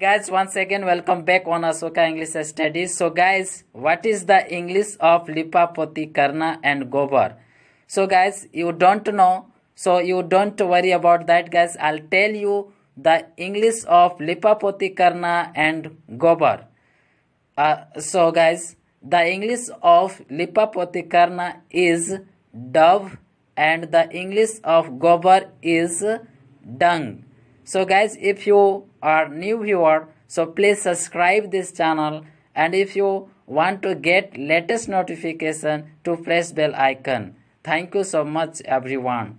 guys once again welcome back on asoka english studies so guys what is the english of lipapoti karna and gobar so guys you don't know so you don't worry about that guys i'll tell you the english of lipapoti karna and gobar uh, so guys the english of lipapoti karna is dove and the english of gobar is dung so guys if you are new viewer so please subscribe this channel and if you want to get latest notification to press bell icon thank you so much everyone